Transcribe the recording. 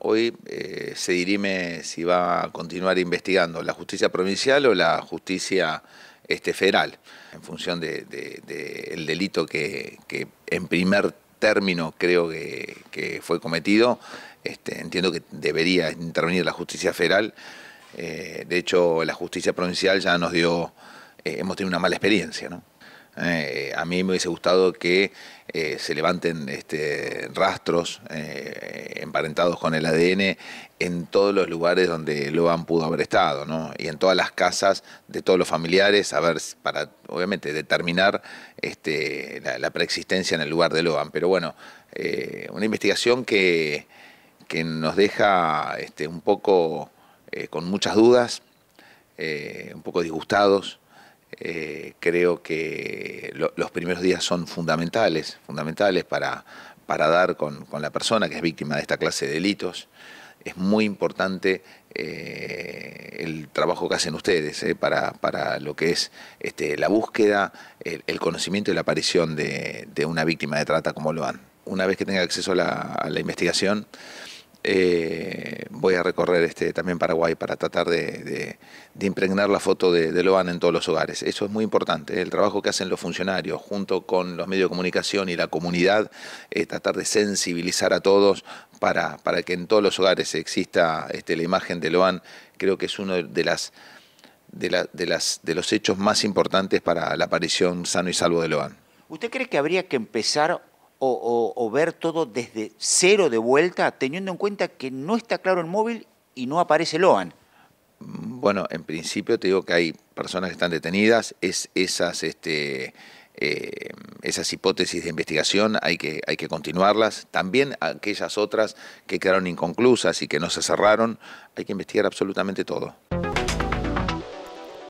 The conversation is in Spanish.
Hoy eh, se dirime si va a continuar investigando la justicia provincial o la justicia este, federal, en función del de, delito que, en primer término creo que, fue cometido. Este, entiendo que debería intervenir la justicia federal. Eh, de hecho, la justicia provincial ya nos dio, eh, hemos tenido una mala experiencia. ¿no? a mí me hubiese gustado que se levanten este, rastros emparentados con el ADN en todos los lugares donde Loan pudo haber estado, ¿no? Y en todas las casas de todos los familiares, a ver, para obviamente determinar este, la, preexistencia en el lugar de Loan. Pero bueno, eh, una investigación que, nos deja este, un poco eh, con muchas dudas, eh, un poco disgustados. creo que los primeros días son fundamentales, fundamentales para, para dar con, la persona que es víctima de esta clase de delitos. Es muy importante eh, el trabajo que hacen ustedes eh, para, lo que es este, la búsqueda, el, conocimiento y la aparición de, una víctima de trata como lo han. Una vez que tenga acceso a la investigación, eh, voy a recorrer este, también Paraguay para tratar de, impregnar la foto de, Loan en todos los hogares. Eso es muy importante. ¿eh? El trabajo que hacen los funcionarios junto con los medios de comunicación y la comunidad, tratar de sensibilizar a todos para, para, que en todos los hogares exista este, la imagen de Loan, creo que es uno de las... De, la, las, de los hechos más importantes para la aparición sano y salvo de Loan. ¿Usted cree que habría que empezar o, ver todo desde cero de vuelta, teniendo en cuenta que no está claro el móvil y no aparece Loan? Mm, bueno, en principio te digo que hay personas que están detenidas, es esas, este, eh, esas hipótesis de investigación hay que, hay que continuarlas. También aquellas otras que quedaron inconclusas y que no se cerraron, hay que investigar absolutamente todo.